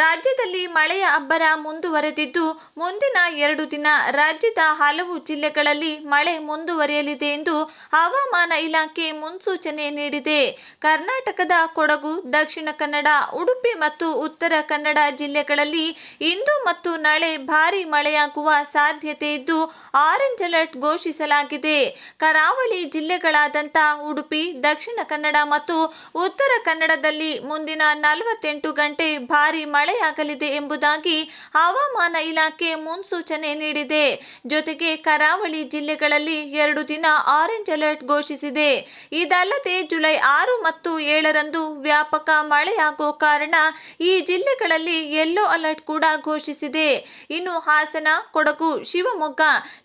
ರಾಜ್ಯದಲ್ಲಿ ಮಳೆಯ ಅಬ್ಬರ ಮುಂದುವರೆದಿದ್ದು ಮುಂದಿನ ಎರಡು ದಿನ ರಾಜ್ಯದ ಹಲವು ಜಿಲ್ಲೆಗಳಲ್ಲಿ ಮಳೆ ಮುಂದುವರಿಯಲಿದೆ ಎಂದು ಹವಾಮಾನ ಇಲಾಖೆ ಮುನ್ಸೂಚನೆ ನೀಡಿದೆ ಕರ್ನಾಟಕದ ಕೊಡಗು ದಕ್ಷಿಣ ಕನ್ನಡ ಉಡುಪಿ ಮತ್ತು ಉತ್ತರ ಕನ್ನಡ ಜಿಲ್ಲೆಗಳಲ್ಲಿ ಇಂದು ಮತ್ತು ನಾಳೆ ಭಾರಿ ಮಳೆಯಾಗುವ ಸಾಧ್ಯತೆ ಇದ್ದು ಆರೆಂಜ್ ಅಲರ್ಟ್ ಘೋಷಿಸಲಾಗಿದೆ ಕರಾವಳಿ ಜಿಲ್ಲೆಗಳಾದಂಥ ಉಡುಪಿ ದಕ್ಷಿಣ ಕನ್ನಡ ಮತ್ತು ಉತ್ತರ ಕನ್ನಡದಲ್ಲಿ ಮುಂದಿನ ನಲವತ್ತೆಂಟು ಗಂಟೆ ಭಾರಿ ಮಳೆ ಮಳೆಯಾಗಲಿದೆ ಎಂಬುದಾಗಿ ಹವಾಮಾನ ಇಲಾಖೆ ಮುನ್ಸೂಚನೆ ನೀಡಿದೆ ಜೊತೆಗೆ ಕರಾವಳಿ ಜಿಲ್ಲೆಗಳಲ್ಲಿ ಎರಡು ದಿನ ಆರೆಂಜ್ ಅಲರ್ಟ್ ಘೋಷಿಸಿದೆ ಇದಲ್ಲದೆ ಜುಲೈ ಆರು ಮತ್ತು ಏಳರಂದು ವ್ಯಾಪಕ ಮಳೆಯಾಗುವ ಕಾರಣ ಈ ಜಿಲ್ಲೆಗಳಲ್ಲಿ ಯೆಲ್ಲೋ ಅಲರ್ಟ್ ಕೂಡ ಘೋಷಿಸಿದೆ ಇನ್ನು ಹಾಸನ ಕೊಡಗು ಶಿವಮೊಗ್ಗ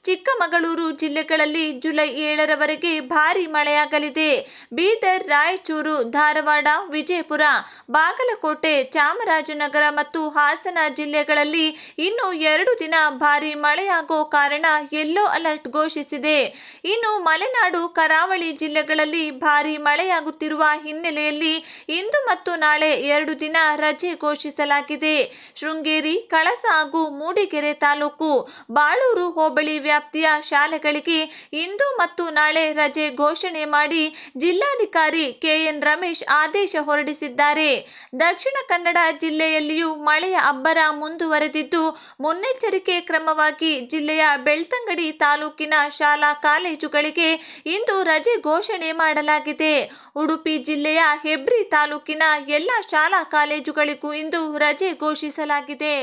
ಚಿಕ್ಕಮಗಳೂರು ಜಿಲ್ಲೆಗಳಲ್ಲಿ ಜುಲೈ ಏಳರವರೆಗೆ ಭಾರಿ ಮಳೆಯಾಗಲಿದೆ ಬೀದರ್ ರಾಯಚೂರು ಧಾರವಾಡ ವಿಜಯಪುರ ಬಾಗಲಕೋಟೆ ಚಾಮರಾಜನಗರ ಮತ್ತು ಹಾಸನ ಜಿಲ್ಲೆಗಳಲ್ಲಿ ಇನ್ನು ಎರಡು ದಿನ ಭಾರಿ ಮಳೆಯಾಗೋ ಕಾರಣ ಯೆಲ್ಲೋ ಅಲರ್ಟ್ ಘೋಷಿಸಿದೆ ಇನ್ನು ಮಲೆನಾಡು ಕರಾವಳಿ ಜಿಲ್ಲೆಗಳಲ್ಲಿ ಭಾರಿ ಮಳೆಯಾಗುತ್ತಿರುವ ಹಿನ್ನೆಲೆಯಲ್ಲಿ ಇಂದು ಮತ್ತು ನಾಳೆ ಎರಡು ದಿನ ರಜೆ ಘೋಷಿಸಲಾಗಿದೆ ಶೃಂಗೇರಿ ಕಳಸ ಹಾಗೂ ಮೂಡಿಗೆರೆ ತಾಲೂಕು ಬಾಳೂರು ಹೋಬಳಿ ವ್ಯಾಪ್ತಿಯ ಶಾಲೆಗಳಿಗೆ ಇಂದು ಮತ್ತು ನಾಳೆ ರಜೆ ಘೋಷಣೆ ಮಾಡಿ ಜಿಲ್ಲಾಧಿಕಾರಿ ಕೆಎನ್ ರಮೇಶ್ ಆದೇಶ ಹೊರಡಿಸಿದ್ದಾರೆ ದಕ್ಷಿಣ ಕನ್ನಡ ಜಿಲ್ಲೆಯಲ್ಲಿ ಯು ಮಳೆಯ ಅಬ್ಬರ ಮುಂದುವರೆದಿದ್ದು ಮುನ್ನೆಚ್ಚರಿಕೆ ಕ್ರಮವಾಗಿ ಜಿಲ್ಲೆಯ ಬೆಳ್ತಂಗಡಿ ತಾಲೂಕಿನ ಶಾಲಾ ಕಾಲೇಜುಗಳಿಗೆ ಇಂದು ರಜೆ ಘೋಷಣೆ ಮಾಡಲಾಗಿದೆ ಉಡುಪಿ ಜಿಲ್ಲೆಯ ಹೆಬ್ರಿ ತಾಲೂಕಿನ ಎಲ್ಲ ಶಾಲಾ ಕಾಲೇಜುಗಳಿಗೂ ಇಂದು ರಜೆ ಘೋಷಿಸಲಾಗಿದೆ